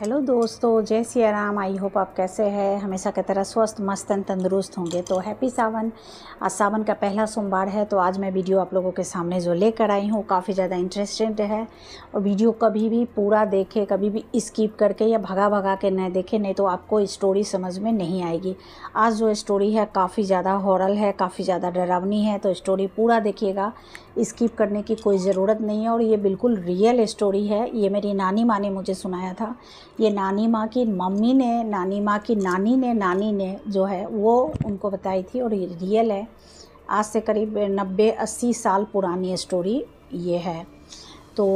hello दोस्तों जय Siya Ram I hope आप कैसे हैं हमेशा की तरह स्वस्थ मस्त एंड तंदुरुस्त होंगे तो हैप्पी सावन आज सावन का पहला सोमवार है तो आज मैं वीडियो आप लोगों के सामने जो लेकर आई हूँ काफ़ी ज़्यादा इंटरेस्टेड है और वीडियो कभी भी पूरा देखे कभी भी स्किप करके या भगा भगा के न देखे नहीं तो आपको स्टोरी समझ में नहीं आएगी आज जो स्टोरी है काफ़ी ज़्यादा हॉरल है काफ़ी ज़्यादा डरावनी है तो स्टोरी पूरा देखिएगा स्किप करने की कोई ज़रूरत नहीं है और ये बिल्कुल रियल स्टोरी है ये मेरी नानी माँ ने मुझे सुनाया था ये नानी माँ की मम्मी ने नानी माँ की नानी ने नानी ने जो है वो उनको बताई थी और ये रियल है आज से करीब नब्बे अस्सी साल पुरानी स्टोरी ये है तो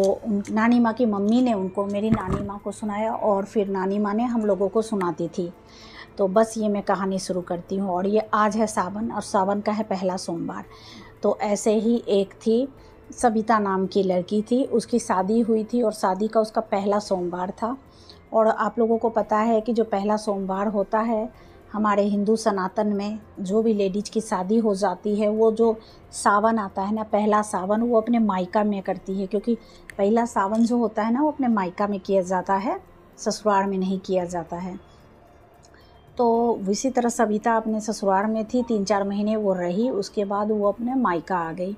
नानी माँ की मम्मी ने उनको मेरी नानी माँ को सुनाया और फिर नानी माँ ने हम लोगों को सुनाती थी तो बस ये मैं कहानी शुरू करती हूँ और ये आज है सावन और सावन का है पहला सोमवार तो ऐसे ही एक थी सविता नाम की लड़की थी उसकी शादी हुई थी और शादी का उसका पहला सोमवार था और आप लोगों को पता है कि जो पहला सोमवार होता है हमारे हिंदू सनातन में जो भी लेडीज़ की शादी हो जाती है वो जो सावन आता है ना पहला सावन वो अपने मायका में करती है क्योंकि पहला सावन जो होता है ना वो अपने मायका में किया जाता है ससुराल में नहीं किया जाता है तो इसी तरह सविता अपने ससुराल में थी तीन चार महीने वो रही उसके बाद वो अपने मायका आ गई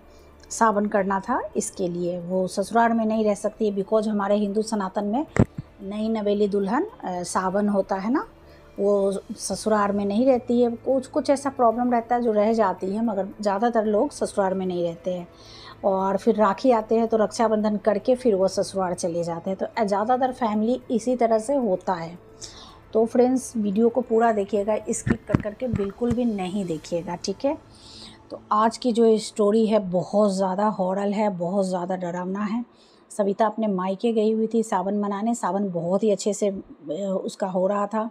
सावन करना था इसके लिए वो ससुराल में नहीं रह सकती बिकॉज हमारे हिंदू सनातन में नई नवेली दुल्हन सावन होता है ना वो ससुराल में नहीं रहती है कुछ कुछ ऐसा प्रॉब्लम रहता है जो रह जाती है मगर ज़्यादातर लोग ससुराल में नहीं रहते हैं और फिर राखी आते हैं तो रक्षाबंधन करके फिर वो ससुराल चले जाते हैं तो ज़्यादातर फैमिली इसी तरह से होता है तो फ्रेंड्स वीडियो को पूरा देखिएगा स्किप कर करके बिल्कुल भी नहीं देखिएगा ठीक है तो आज की जो स्टोरी है बहुत ज़्यादा हॉरल है बहुत ज़्यादा डरावना है सविता अपने मायके गई हुई थी सावन मनाने सावन बहुत ही अच्छे से उसका हो रहा था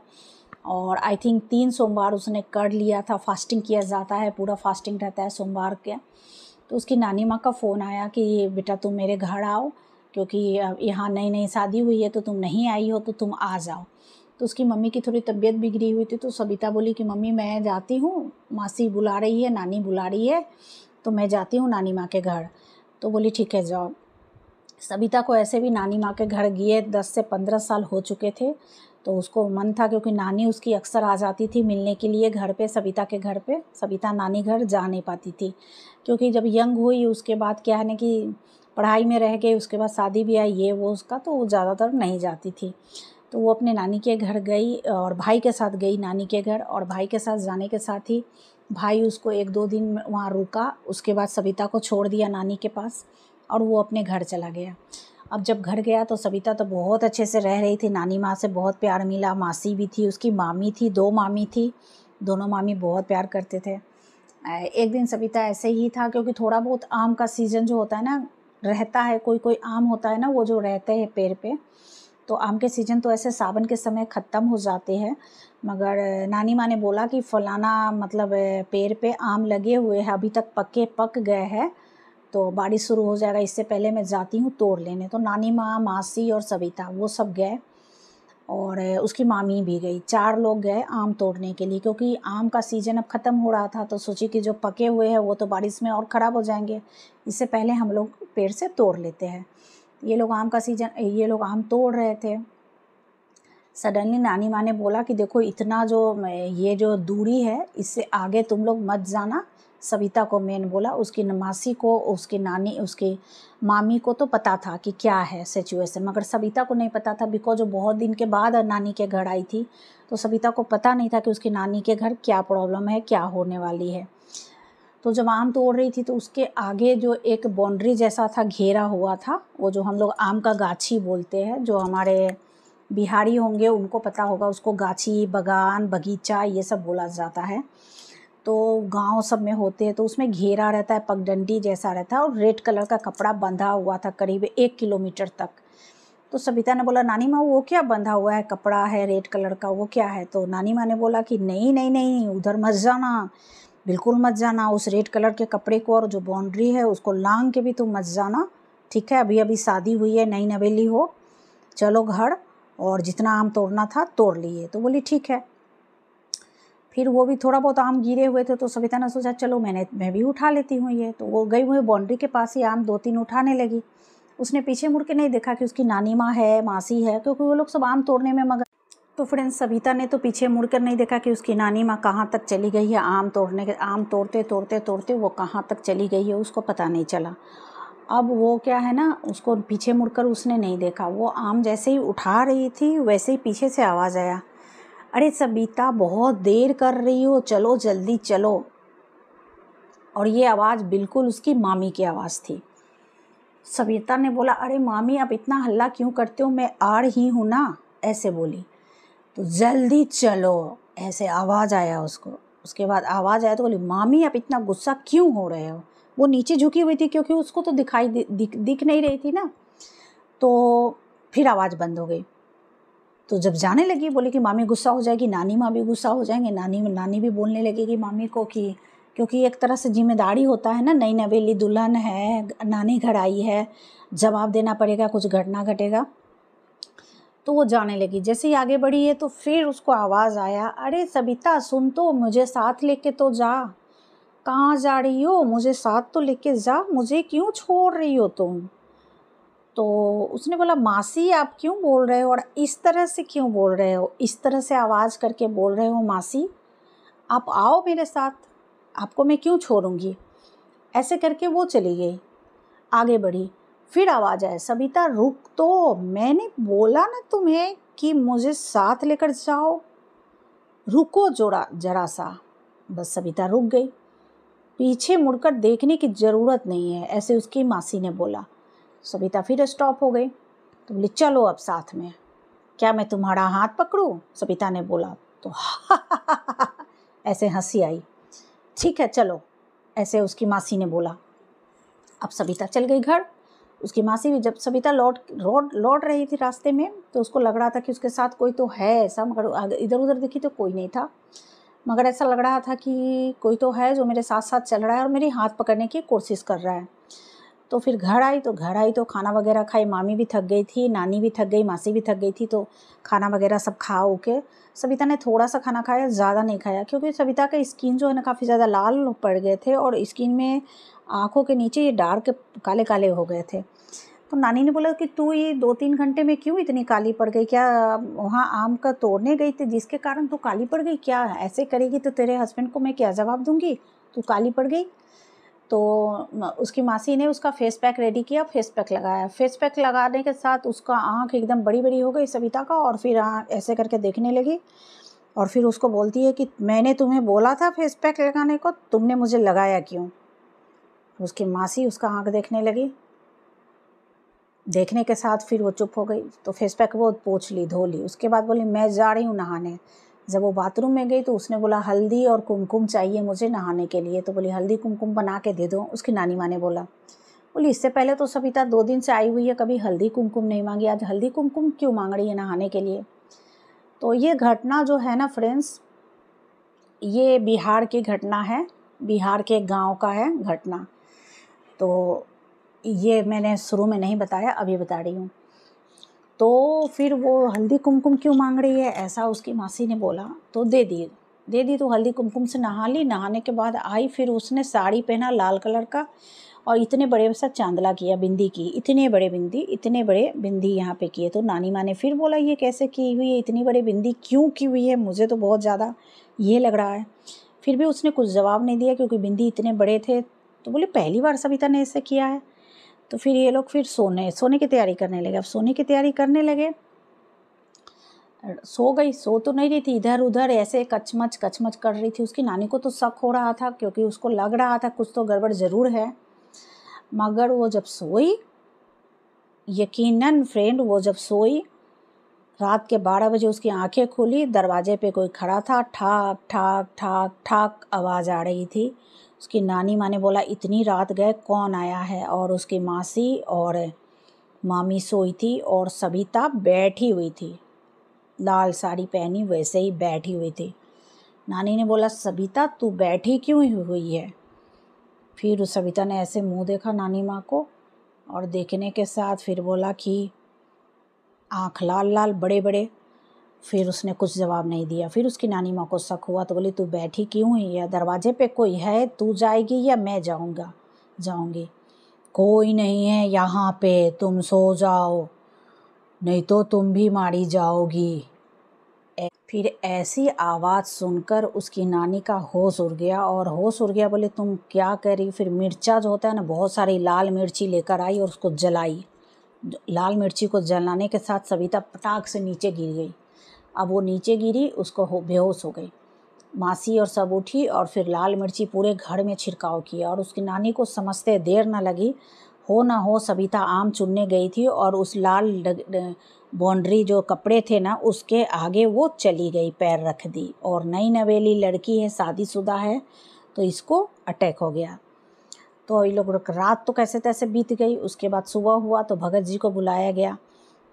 और आई थिंक तीन सोमवार उसने कर लिया था फास्टिंग किया जाता है पूरा फास्टिंग रहता है सोमवार का तो उसकी नानी माँ का फ़ोन आया कि बेटा तुम मेरे घर आओ क्योंकि यहाँ नई नई शादी हुई है तो तुम नहीं आई हो तो तुम आ जाओ तो उसकी मम्मी की थोड़ी तबीयत बिगड़ी हुई थी तो सविता बोली कि मम्मी मैं जाती हूँ मासी बुला रही है नानी बुला रही है तो मैं जाती हूँ नानी माँ के घर तो बोली ठीक है जाओ सविता को ऐसे भी नानी माँ के घर गए दस से पंद्रह साल हो चुके थे तो उसको मन था क्योंकि नानी उसकी अक्सर आ जाती थी मिलने के लिए घर पे सविता के घर पे सविता नानी घर जा नहीं पाती थी क्योंकि जब यंग हुई उसके बाद क्या है ना कि पढ़ाई में रह गई उसके बाद शादी भी आई ये वो उसका तो वो ज़्यादातर नहीं जाती थी तो वो अपने नानी के घर गई और भाई के साथ गई नानी के घर और भाई के साथ जाने के साथ ही भाई उसको एक दो दिन वहाँ रुका उसके बाद सविता को छोड़ दिया नानी के पास और वो अपने घर चला गया अब जब घर गया तो सविता तो बहुत अच्छे से रह रही थी नानी माँ से बहुत प्यार मिला मासी भी थी उसकी मामी थी दो मामी थी दोनों मामी बहुत प्यार करते थे एक दिन सविता ऐसे ही था क्योंकि थोड़ा बहुत आम का सीज़न जो होता है ना रहता है कोई कोई आम होता है ना वो जो रहते हैं पेड़ पे तो आम के सीज़न तो ऐसे सावन के समय ख़त्म हो जाते हैं मगर नानी माँ ने बोला कि फलाना मतलब पेड़ पे आम लगे हुए हैं अभी तक पक्के पक गए हैं तो बारिश शुरू हो जाएगा इससे पहले मैं जाती हूँ तोड़ लेने तो नानी माँ मासी और सविता वो सब गए और उसकी मामी भी गई चार लोग गए आम तोड़ने के लिए क्योंकि आम का सीज़न अब ख़त्म हो रहा था तो सोची कि जो पके हुए हैं वो तो बारिश में और ख़राब हो जाएंगे इससे पहले हम लोग पेड़ से तोड़ लेते हैं ये लोग आम का सीज़न ये लोग आम तोड़ रहे थे सडनली नानी माँ ने बोला कि देखो इतना जो ये जो दूरी है इससे आगे तुम लोग मत जाना सविता को मैंने बोला उसकी मासी को उसकी नानी उसकी मामी को तो पता था कि क्या है सिचुएशन मगर सविता को नहीं पता था बिकॉज वो बहुत दिन के बाद नानी के घर आई थी तो सविता को पता नहीं था कि उसकी नानी के घर क्या प्रॉब्लम है क्या होने वाली है तो जब आम तोड़ रही थी तो उसके आगे जो एक बाउंड्री जैसा था घेरा हुआ था वो जो हम लोग आम का गाछी बोलते हैं जो हमारे बिहारी होंगे उनको पता होगा उसको गाछी बगान बगीचा ये सब बोला जाता है तो गांव सब में होते हैं तो उसमें घेरा रहता है पगडंडी जैसा रहता है और रेड कलर का कपड़ा बंधा हुआ था करीब एक किलोमीटर तक तो सविता ने बोला नानी माँ वो क्या बंधा हुआ है कपड़ा है रेड कलर का वो क्या है तो नानी माँ ने बोला कि नहीं नहीं नहीं उधर मत जाना बिल्कुल मत जाना उस रेड कलर के कपड़े को और जो बाउंड्री है उसको लांग के भी तुम तो मत जाना ठीक है अभी अभी शादी हुई है नई नवेली हो चलो घर और जितना आम तोड़ना था तोड़ लिए तो बोली ठीक है फिर वो भी थोड़ा बहुत आम गिरे हुए थे तो सविता ने सोचा चलो मैंने मैं भी उठा लेती हूँ ये तो वो गई हुई बाउंड्री के पास ही आम दो तीन उठाने लगी उसने पीछे मुड़ के नहीं देखा कि उसकी नानी माँ है मासी है क्योंकि वो लोग सब आम तोड़ने में मगर तो फ्रेंड्स सविता ने तो पीछे मुड़ कर नहीं देखा कि उसकी नानी माँ कहाँ तक चली गई है आम तोड़ने के आम तोड़ते तोड़ते तोड़ते वो कहाँ तक चली गई है उसको पता नहीं चला अब वो क्या है ना उसको पीछे मुड़कर उसने नहीं देखा वो आम जैसे ही उठा रही थी वैसे ही पीछे से आवाज़ आया अरे सबीता बहुत देर कर रही हो चलो जल्दी चलो और ये आवाज़ बिल्कुल उसकी मामी की आवाज़ थी सबीता ने बोला अरे मामी आप इतना हल्ला क्यों करते हो मैं आ रही हूँ ना ऐसे बोली तो जल्दी चलो ऐसे आवाज़ आया उसको उसके बाद आवाज़ आया तो बोली मामी आप इतना गुस्सा क्यों हो रहे हो वो नीचे झुकी हुई थी क्योंकि उसको तो दिखाई दि, दिख दिख नहीं रही थी ना तो फिर आवाज़ बंद हो गई तो जब जाने लगी बोले कि मामी गुस्सा हो जाएगी नानी माँ भी गुस्सा हो जाएंगे नानी नानी भी बोलने लगेगी मामी को कि क्योंकि एक तरह से जिम्मेदारी होता है ना नई नवेली दुल्हन है नानी घर आई है जवाब देना पड़ेगा कुछ घटना घटेगा तो वो जाने लगी जैसे ही आगे बढ़ी है तो फिर उसको आवाज़ आया अरे सबिता सुन तो मुझे साथ लेके तो जा कहाँ जा रही हो मुझे साथ तो लेके जा मुझे क्यों छोड़ रही हो तुम तो उसने बोला मासी आप क्यों बोल रहे हो और इस तरह से क्यों बोल रहे हो इस तरह से आवाज़ करके बोल रहे हो मासी आप आओ मेरे साथ आपको मैं क्यों छोड़ूंगी ऐसे करके वो चली गई आगे बढ़ी फिर आवाज़ आए सविता रुक तो मैंने बोला ना तुम्हें कि मुझे साथ लेकर जाओ रुको जोड़ा जरा सा बस सविता रुक गई पीछे मुड़कर देखने की ज़रूरत नहीं है ऐसे उसकी मासी ने बोला सविता फिर स्टॉप हो गई तो बोली चलो अब साथ में क्या मैं तुम्हारा हाथ पकड़ूँ सविता ने बोला तो ऐसे हंसी आई ठीक है चलो ऐसे उसकी मासी ने बोला अब सविता चल गई घर उसकी मासी भी जब सविता लौट लौट लौट रही थी रास्ते में तो उसको लग रहा था कि उसके साथ कोई तो है ऐसा मगर इधर उधर देखी तो कोई नहीं था मगर ऐसा लग रहा था कि कोई तो है जो मेरे साथ साथ चल रहा है और मेरे हाथ पकड़ने की कोशिश कर रहा है तो फिर घर आई तो घर आई तो खाना वगैरह खाई मामी भी थक गई थी नानी भी थक गई मासी भी थक गई थी तो खाना वगैरह सब खा के सविता ने थोड़ा सा खाना खाया ज़्यादा नहीं खाया क्योंकि सविता का स्किन जो है ना काफ़ी ज़्यादा लाल पड़ गए थे और स्किन में आँखों के नीचे ये डार्क काले काले हो गए थे तो नानी ने बोला कि तू ये दो तीन घंटे में क्यों इतनी काली पड़ गई क्या वहाँ आम का तोड़ने गई थी जिसके कारण तू काली पड़ गई क्या ऐसे करेगी तो तेरे हस्बैंड को मैं क्या जवाब दूँगी तू काली पड़ गई तो उसकी मासी ने उसका फेस पैक रेडी किया फेस पैक लगाया फेस पैक लगाने के साथ उसका आँख एकदम बड़ी बड़ी हो गई सविता का और फिर आँख ऐसे करके देखने लगी और फिर उसको बोलती है कि मैंने तुम्हें बोला था फेस पैक लगाने को तुमने मुझे लगाया क्यों उसकी मासी उसका आँख देखने लगी देखने के साथ फिर वो चुप हो गई तो फेस पैक वो पोछ ली धो ली उसके बाद बोली मैं जा रही हूँ नहाने जब वो बाथरूम में गई तो उसने बोला हल्दी और कुमकुम चाहिए मुझे नहाने के लिए तो बोली हल्दी कुमकुम बना के दे दो उसकी नानी माँ ने बोला बोली इससे पहले तो सविता दो दिन से आई हुई है कभी हल्दी कुमकुम नहीं मांगी आज हल्दी कुमकुम क्यों मांग रही है नहाने के लिए तो ये घटना जो है ना फ्रेंड्स ये बिहार की घटना है बिहार के गांव का है घटना तो ये मैंने शुरू में नहीं बताया अभी बता रही हूँ तो फिर वो हल्दी कुमकुम क्यों मांग रही है ऐसा उसकी मासी ने बोला तो दे दिए दे दी तो हल्दी कुमकुम से नहा ली नहाने के बाद आई फिर उसने साड़ी पहना लाल कलर का और इतने बड़े सा चांदला किया बिंदी की इतने बड़े बिंदी इतने बड़े बिंदी यहाँ पे किए तो नानी माँ ने फिर बोला ये कैसे की हुई है इतनी बड़ी बिंदी क्यों की हुई है मुझे तो बहुत ज़्यादा ये लग रहा है फिर भी उसने कुछ जवाब नहीं दिया क्योंकि बिंदी इतने बड़े थे तो बोले पहली बार सविता ने ऐसे किया है तो फिर ये लोग फिर सोने सोने की तैयारी करने लगे अब सोने की तैयारी करने लगे सो गई सो तो नहीं रही थी इधर उधर ऐसे कचमच कचमच कर रही थी उसकी नानी को तो शक हो रहा था क्योंकि उसको लग रहा था कुछ तो गड़बड़ ज़रूर है मगर वो जब सोई यकीनन फ्रेंड वो जब सोई रात के बारह बजे उसकी आंखें खुली दरवाजे पे कोई खड़ा था ठाक ठाक ठाक ठाक आवाज़ आ रही थी उसकी नानी माँ ने बोला इतनी रात गए कौन आया है और उसकी मासी और मामी सोई थी और सविता बैठी हुई थी लाल साड़ी पहनी वैसे ही बैठी हुई थी नानी ने बोला सविता तू बैठी क्यों हुई है फिर उस सविता ने ऐसे मुंह देखा नानी माँ को और देखने के साथ फिर बोला कि आँख लाल लाल बड़े बड़े फिर उसने कुछ जवाब नहीं दिया फिर उसकी नानी माँ को शक हुआ तो बोली तू बैठी क्यों ही या दरवाजे पे कोई है तू जाएगी या मैं जाऊँगा जाऊँगी कोई नहीं है यहाँ पे तुम सो जाओ नहीं तो तुम भी मारी जाओगी फिर ऐसी आवाज़ सुनकर उसकी नानी का होश उड़ गया और होश उड़ गया बोले तुम क्या कह रही फिर मिर्चा जो होता है ना बहुत सारी लाल मिर्ची लेकर आई और उसको जलाई लाल मिर्ची को जलाने के साथ सविता पटाख से नीचे गिर गई अब वो नीचे गिरी उसको हो बेहोश हो गई मासी और सब उठी और फिर लाल मिर्ची पूरे घर में छिड़काव किया और उसकी नानी को समझते देर ना लगी हो ना हो सविता आम चुनने गई थी और उस लाल बाउंड्री जो कपड़े थे ना उसके आगे वो चली गई पैर रख दी और नई नवेली लड़की है शादीशुदा है तो इसको अटैक हो गया तो ये लोग रात तो कैसे तैसे बीत गई उसके बाद सुबह हुआ तो भगत जी को बुलाया गया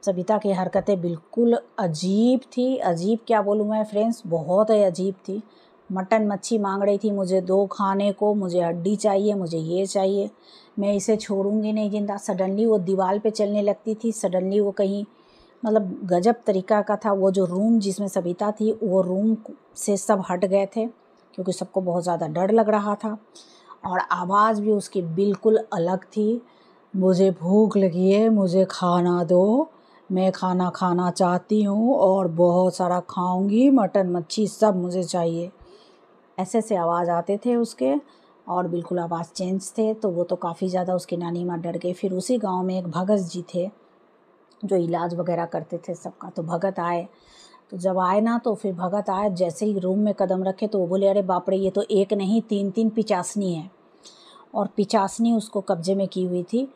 सविता की हरकतें बिल्कुल अजीब थी अजीब क्या बोलूँ मैं फ्रेंड्स बहुत ही अजीब थी मटन मच्छी मांग रही थी मुझे दो खाने को मुझे हड्डी चाहिए मुझे ये चाहिए मैं इसे छोड़ूंगी नहीं जिंदा सडनली वो दीवार पे चलने लगती थी सडनली वो कहीं मतलब गजब तरीका का था वो जो रूम जिसमें सविता थी वो रूम से सब हट गए थे क्योंकि सबको बहुत ज़्यादा डर लग रहा था और आवाज़ भी उसकी बिल्कुल अलग थी मुझे भूख लगी है मुझे खाना दो मैं खाना खाना चाहती हूँ और बहुत सारा खाऊंगी मटन मच्छी सब मुझे चाहिए ऐसे ऐसे आवाज़ आते थे उसके और बिल्कुल आवाज़ चेंज थे तो वो तो काफ़ी ज़्यादा उसकी नानी माँ डर गई फिर उसी गांव में एक भगत जी थे जो इलाज वगैरह करते थे सबका तो भगत आए तो जब आए ना तो फिर भगत आए जैसे ही रूम में कदम रखे तो वो बोले अरे बापरे ये तो एक नहीं तीन तीन पिचासनी है और पिचासनी उसको कब्जे में की हुई थी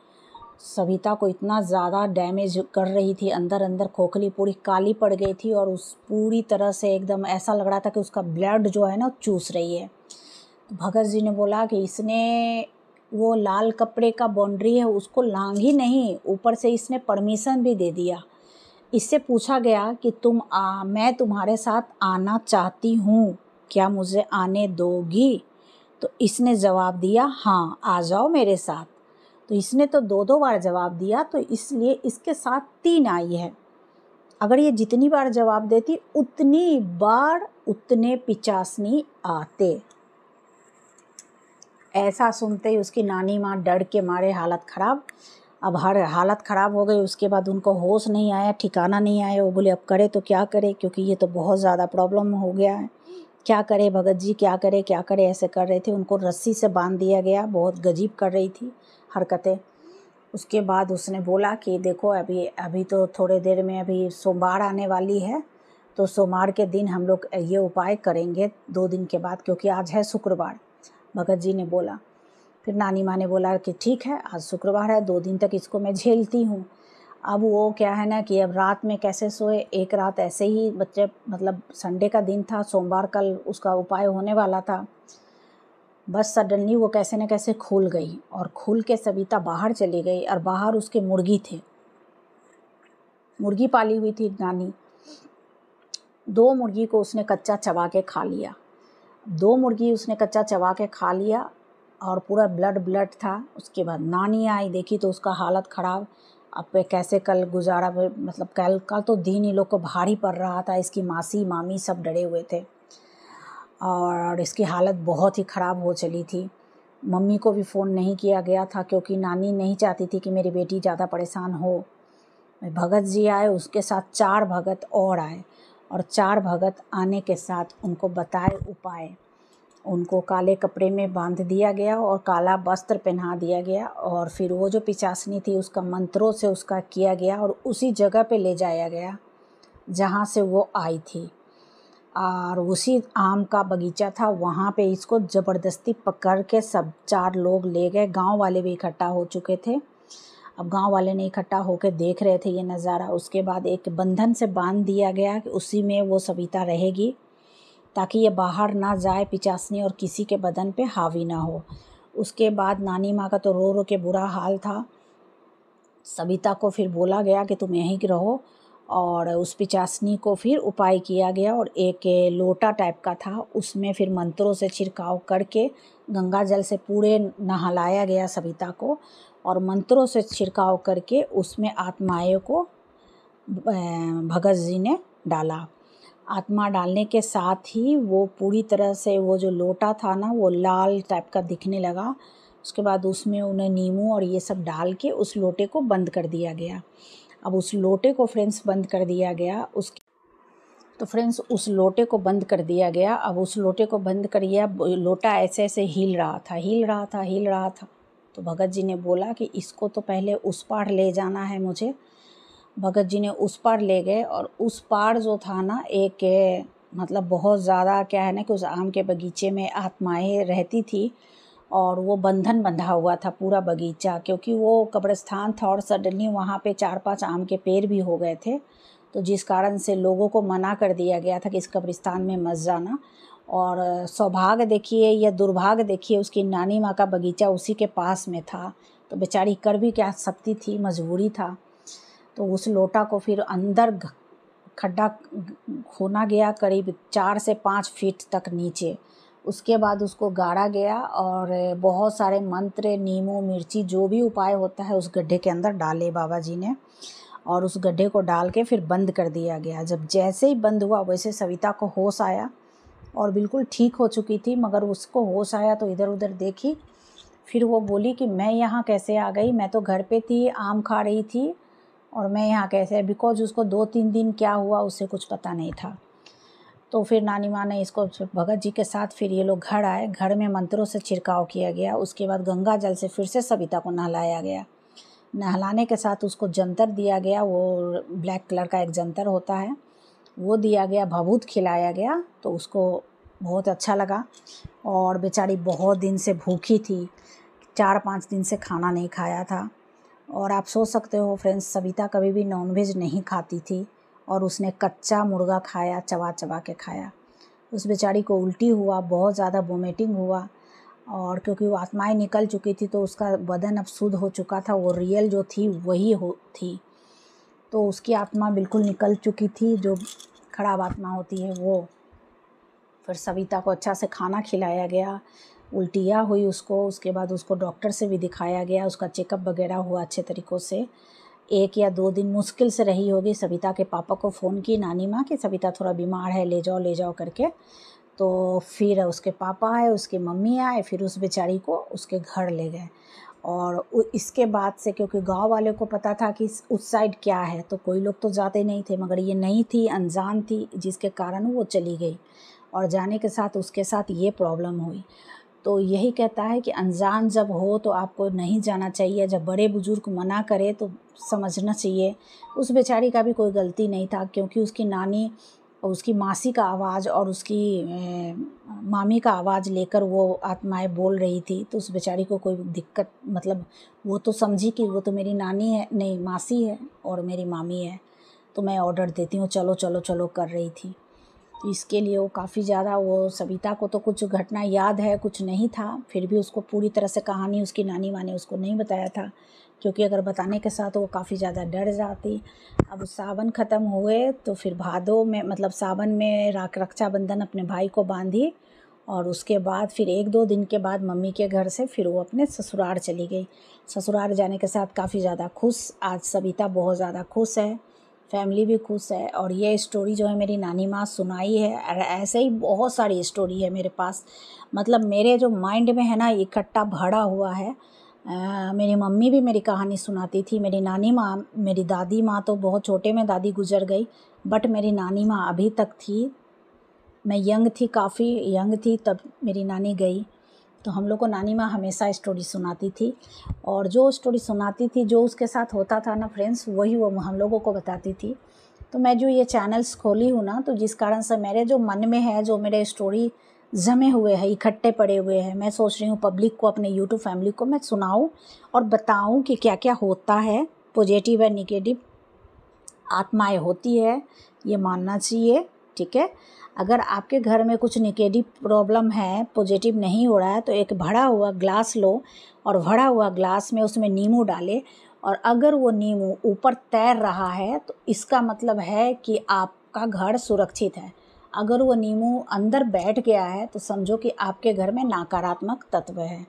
सविता को इतना ज़्यादा डैमेज कर रही थी अंदर अंदर खोखली पूरी काली पड़ गई थी और उस पूरी तरह से एकदम ऐसा लग रहा था कि उसका ब्लड जो है ना चूस रही है तो भगत जी ने बोला कि इसने वो लाल कपड़े का बाउंड्री है उसको लांग ही नहीं ऊपर से इसने परमिशन भी दे दिया इससे पूछा गया कि तुम आ मैं तुम्हारे साथ आना चाहती हूँ क्या मुझे आने दोगी तो इसने जवाब दिया हाँ आ जाओ मेरे साथ तो इसने तो दो दो बार जवाब दिया तो इसलिए इसके साथ तीन आई है अगर ये जितनी बार जवाब देती उतनी बार उतने पिचासनी आते ऐसा सुनते ही उसकी नानी माँ डर के मारे हालत ख़राब अब हर हालत ख़राब हो गई उसके बाद उनको होश नहीं आया ठिकाना नहीं आया वो बोले अब करे तो क्या करे क्योंकि ये तो बहुत ज़्यादा प्रॉब्लम हो गया है क्या करे भगत जी क्या करे क्या करे ऐसे कर रहे थे उनको रस्सी से बांध दिया गया बहुत गजीब कर रही थी हरकतें उसके बाद उसने बोला कि देखो अभी अभी तो थोड़े देर में अभी सोमवार आने वाली है तो सोमवार के दिन हम लोग ये उपाय करेंगे दो दिन के बाद क्योंकि आज है शुक्रवार भगत जी ने बोला फिर नानी माँ ने बोला कि ठीक है आज शुक्रवार है दो दिन तक इसको मैं झेलती हूँ अब वो क्या है ना कि अब रात में कैसे सोए एक रात ऐसे ही बच्चे मतलब संडे का दिन था सोमवार कल उसका उपाय होने वाला था बस सडनली वो कैसे न कैसे खुल गई और खुल के सविता बाहर चली गई और बाहर उसके मुर्गी थे मुर्गी पाली हुई थी नानी दो मुर्गी को उसने कच्चा चबा के खा लिया दो मुर्गी उसने कच्चा चबा के खा लिया और पूरा ब्लड ब्लड था उसके बाद नानी आई देखी तो उसका हालत ख़राब अब पे कैसे कल गुजारा मतलब कल कल तो दिन ही लोग को भारी पड़ रहा था इसकी मासी मामी सब डरे हुए थे और इसकी हालत बहुत ही ख़राब हो चली थी मम्मी को भी फ़ोन नहीं किया गया था क्योंकि नानी नहीं चाहती थी कि मेरी बेटी ज़्यादा परेशान हो भगत जी आए उसके साथ चार भगत और आए और चार भगत आने के साथ उनको बताए उपाय उनको काले कपड़े में बांध दिया गया और काला वस्त्र पहना दिया गया और फिर वो जो पिचासनी थी उसका मंत्रों से उसका किया गया और उसी जगह पे ले जाया गया जहाँ से वो आई थी और उसी आम का बगीचा था वहाँ पे इसको ज़बरदस्ती पकड़ के सब चार लोग ले गए गांव वाले भी इकट्ठा हो चुके थे अब गांव वाले ने इकट्ठा होकर देख रहे थे ये नज़ारा उसके बाद एक बंधन से बांध दिया गया कि उसी में वो सविता रहेगी ताकि ये बाहर ना जाए पिचासनी और किसी के बदन पे हावी ना हो उसके बाद नानी माँ का तो रो रो के बुरा हाल था सविता को फिर बोला गया कि तुम यहीं रहो और उस पिचासनी को फिर उपाय किया गया और एक लोटा टाइप का था उसमें फिर मंत्रों से छिड़काव करके गंगा जल से पूरे नहलाया गया सविता को और मंत्रों से छिड़काव करके उसमें आत्माएं को भगत जी ने डाला आत्मा डालने के साथ ही वो पूरी तरह से वो जो लोटा था ना वो लाल टाइप का दिखने लगा उसके बाद उसमें उन्हें नींबू और ये सब डाल के उस लोटे को बंद कर दिया गया अब उस लोटे को फ्रेंड्स बंद कर दिया गया उस तो फ्रेंड्स उस लोटे को बंद कर दिया गया अब उस लोटे को बंद कर दिया लोटा ऐसे ऐसे हिल रहा था हिल रहा था हिल रहा था तो भगत जी ने बोला कि इसको तो पहले उस पार ले जाना है मुझे भगत जी ने उस पार ले गए और उस पार जो था ना एक मतलब बहुत ज़्यादा क्या है ना कि उस आम के बगीचे में आत्माएं रहती थी और वो बंधन बंधा हुआ था पूरा बगीचा क्योंकि वो कब्रिस्तान था और सडनली वहाँ पे चार पांच आम के पेड़ भी हो गए थे तो जिस कारण से लोगों को मना कर दिया गया था कि इस कब्रिस्तान में मत जाना और सौभाग्य देखिए या दुर्भाग्य देखिए उसकी नानी माँ का बगीचा उसी के पास में था तो बेचारी कर भी क्या सकती थी मजबूरी था तो उस लोटा को फिर अंदर खड्डा खोना गया करीब चार से पाँच फीट तक नीचे उसके बाद उसको गाड़ा गया और बहुत सारे मंत्र नींबू मिर्ची जो भी उपाय होता है उस गड्ढे के अंदर डाले बाबा जी ने और उस गड्ढे को डाल के फिर बंद कर दिया गया जब जैसे ही बंद हुआ वैसे सविता को होश आया और बिल्कुल ठीक हो चुकी थी मगर उसको होश आया तो इधर उधर देखी फिर वो बोली कि मैं यहाँ कैसे आ गई मैं तो घर पे थी आम खा रही थी और मैं यहाँ कैसे बिकॉज उसको दो तीन दिन क्या हुआ उसे कुछ पता नहीं था तो फिर नानी माँ ने इसको भगत जी के साथ फिर ये लोग घर आए घर में मंत्रों से छिड़काव किया गया उसके बाद गंगा जल से फिर से सविता को नहलाया गया नहलाने के साथ उसको जंतर दिया गया वो ब्लैक कलर का एक जंतर होता है वो दिया गया भभूत खिलाया गया तो उसको बहुत अच्छा लगा और बेचारी बहुत दिन से भूखी थी चार पाँच दिन से खाना नहीं खाया था और आप सोच सकते हो फ्रेंड्स सविता कभी भी नॉनवेज नहीं खाती थी और उसने कच्चा मुर्गा खाया चबा चबा के खाया उस बेचारी को उल्टी हुआ बहुत ज़्यादा वोमिटिंग हुआ और क्योंकि वो आत्माएं निकल चुकी थी तो उसका बदन अब शुद्ध हो चुका था वो रियल जो थी वही हो थी तो उसकी आत्मा बिल्कुल निकल चुकी थी जो खराब आत्मा होती है वो फिर सविता को अच्छा से खाना खिलाया गया उल्टियाँ हुई उसको उसके बाद उसको डॉक्टर से भी दिखाया गया उसका चेकअप वगैरह हुआ अच्छे तरीक़ों से एक या दो दिन मुश्किल से रही होगी सविता के पापा को फ़ोन की नानी माँ कि सविता थोड़ा बीमार है ले जाओ ले जाओ करके तो फिर उसके पापा आए उसकी मम्मी आए फिर उस बेचारी को उसके घर ले गए और इसके बाद से क्योंकि गांव वाले को पता था कि उस साइड क्या है तो कोई लोग तो जाते नहीं थे मगर ये नहीं थी अनजान थी जिसके कारण वो चली गई और जाने के साथ उसके साथ ये प्रॉब्लम हुई तो यही कहता है कि अनजान जब हो तो आपको नहीं जाना चाहिए जब बड़े बुज़ुर्ग मना करे तो समझना चाहिए उस बेचारी का भी कोई गलती नहीं था क्योंकि उसकी नानी उसकी मासी का आवाज़ और उसकी मामी का आवाज़ लेकर वो आत्माएं बोल रही थी तो उस बेचारी को कोई दिक्कत मतलब वो तो समझी कि वो तो मेरी नानी है नहीं मासी है और मेरी मामी है तो मैं ऑर्डर देती हूँ चलो चलो चलो कर रही थी इसके लिए वो काफ़ी ज़्यादा वो सविता को तो कुछ घटना याद है कुछ नहीं था फिर भी उसको पूरी तरह से कहानी उसकी नानी माँ ने उसको नहीं बताया था क्योंकि अगर बताने के साथ वो काफ़ी ज़्यादा डर जाती अब सावन ख़त्म हुए तो फिर भादो में मतलब सावन में राख रक्षाबंधन अपने भाई को बांधी और उसके बाद फिर एक दो दिन के बाद मम्मी के घर से फिर वो अपने ससुराल चली गई ससुराल जाने के साथ काफ़ी ज़्यादा खुश आज सविता बहुत ज़्यादा खुश है फैमिली भी खुश है और ये स्टोरी जो है मेरी नानी माँ सुनाई है और ऐसे ही बहुत सारी स्टोरी है मेरे पास मतलब मेरे जो माइंड में है ना इकट्ठा भरा हुआ है आ, मेरी मम्मी भी मेरी कहानी सुनाती थी मेरी नानी माँ मेरी दादी माँ तो बहुत छोटे में दादी गुजर गई बट मेरी नानी माँ अभी तक थी मैं यंग थी काफ़ी यंग थी तब मेरी नानी गई तो हम लोग को नानी माँ हमेशा स्टोरी सुनाती थी और जो स्टोरी सुनाती थी जो उसके साथ होता था ना फ्रेंड्स वही वो हम लोगों को बताती थी तो मैं जो ये चैनल्स खोली हूँ ना तो जिस कारण से मेरे जो मन में है जो मेरे स्टोरी जमे हुए हैं इकट्ठे पड़े हुए हैं मैं सोच रही हूँ पब्लिक को अपने यूट्यूब फैमिली को मैं सुनाऊँ और बताऊँ कि क्या क्या होता है पॉजिटिव एंड निगेटिव आत्माएँ होती है ये मानना चाहिए ठीक है अगर आपके घर में कुछ निगेटिव प्रॉब्लम है पॉजिटिव नहीं हो रहा है तो एक भरा हुआ ग्लास लो और भरा हुआ ग्लास में उसमें नींबू डालें और अगर वो नींबू ऊपर तैर रहा है तो इसका मतलब है कि आपका घर सुरक्षित है अगर वो नींबू अंदर बैठ गया है तो समझो कि आपके घर में नकारात्मक तत्व है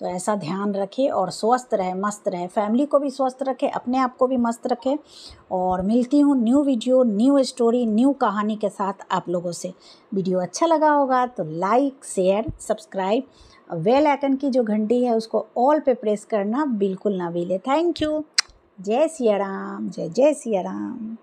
तो ऐसा ध्यान रखें और स्वस्थ रहे मस्त रहे फैमिली को भी स्वस्थ रखें अपने आप को भी मस्त रखें और मिलती हूँ new video new story new कहानी के साथ आप लोगों से वीडियो अच्छा लगा होगा तो like share subscribe bell icon की जो घंटी है उसको ऑल पे प्रेस करना बिल्कुल ना भूलें थैंक यू जय सिया राम जय जय सिया राम